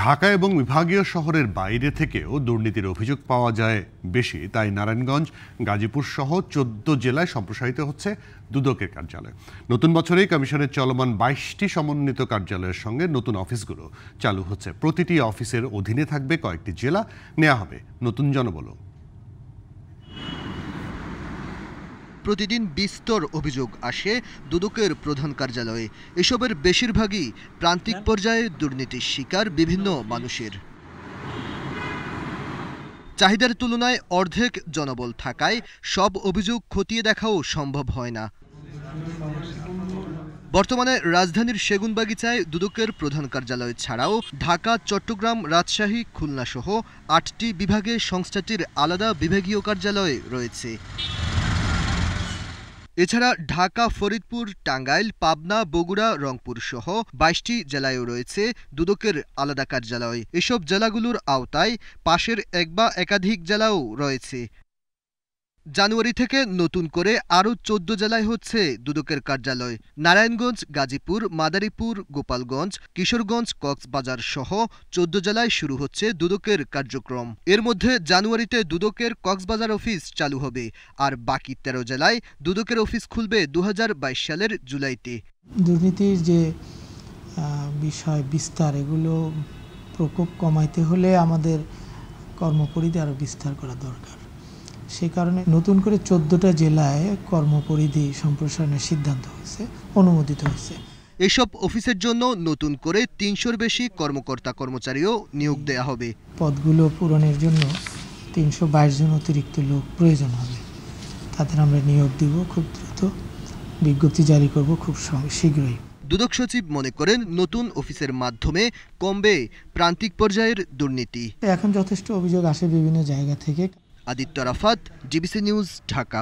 ঢাকা এবং বিভাগীয় শহরের বাইরে থেকেও দুর্নীতির অভিযোগ পাওয়া যায় বেশি তাই নারায়ণগঞ্জ গাজীপুর সহ চোদ্দ জেলায় সম্প্রসারিত হচ্ছে দুদকের কার্যালয় নতুন বছরেই কমিশনের চলমান বাইশটি সমন্বিত কার্যালয়ের সঙ্গে নতুন অফিসগুলো চালু হচ্ছে প্রতিটি অফিসের অধীনে থাকবে কয়েকটি জেলা নেওয়া হবে নতুন জনবলও প্রতিদিন বিস্তর অভিযোগ আসে দুদকের প্রধান কার্যালয়ে এসবের বেশিরভাগই প্রান্তিক পর্যায়ে দুর্নীতির শিকার বিভিন্ন মানুষের চাহিদার তুলনায় অর্ধেক জনবল থাকায় সব অভিযোগ খতিয়ে দেখাও সম্ভব হয় না বর্তমানে রাজধানীর সেগুনবাগিচায় দুদকের প্রধান কার্যালয় ছাড়াও ঢাকা চট্টগ্রাম রাজশাহী খুলনাসহ আটটি বিভাগে সংস্থাটির আলাদা বিভাগীয় কার্যালয় রয়েছে এছাড়া ঢাকা ফরিদপুর টাঙ্গাইল পাবনা বগুড়া রংপুর সহ বাইশটি জেলায়ও রয়েছে দুদকের আলাদা কার্যালয় এসব জেলাগুলোর আওতায় পাশের এক বা একাধিক জেলাও রয়েছে জানুয়ারি থেকে নতুন করে আরও চোদ্দ জেলায় হচ্ছে দুদকের কার্যালয় নারায়ণগঞ্জ গাজীপুর মাদারীপুর গোপালগঞ্জ কিশোরগঞ্জ কক্সবাজার সহ চোদ্দ জেলায় শুরু হচ্ছে দুদকের কার্যক্রম এর মধ্যে জানুয়ারিতে দুদকের কক্সবাজার অফিস চালু হবে আর বাকি তেরো জেলায় দুদকের অফিস খুলবে দু সালের জুলাইতে দুর্নীতির যে বিষয় বিস্তার এগুলো প্রকোপ কমাইতে হলে আমাদের কর্মপরিধি আরও বিস্তার করা দরকার সে কারণে নতুন করে চোদ্দটা জেলায় কর্মপরিধি সম্প্রসারণের সিদ্ধান্ত হয়েছে অনুমোদিত হয়েছে এসব অফিসের জন্য নতুন করে তিনশোর বেশি কর্মকর্তা কর্মচারীও নিয়োগ দেয়া হবে পদগুলো পূরণের জন্য তিনশো বাইশ জন অতিরিক্ত লোক প্রয়োজন হবে তাদের আমরা নিয়োগ দিব খুব দ্রুত বিজ্ঞপ্তি জারি করব খুব শীঘ্রই দুদক সচিব মনে করেন নতুন অফিসের মাধ্যমে কমবে প্রান্তিক পর্যায়ের দুর্নীতি এখন যথেষ্ট অভিযোগ আসে বিভিন্ন জায়গা থেকে আদিত্য রাফাত ডিবিসি নিউজ ঢাকা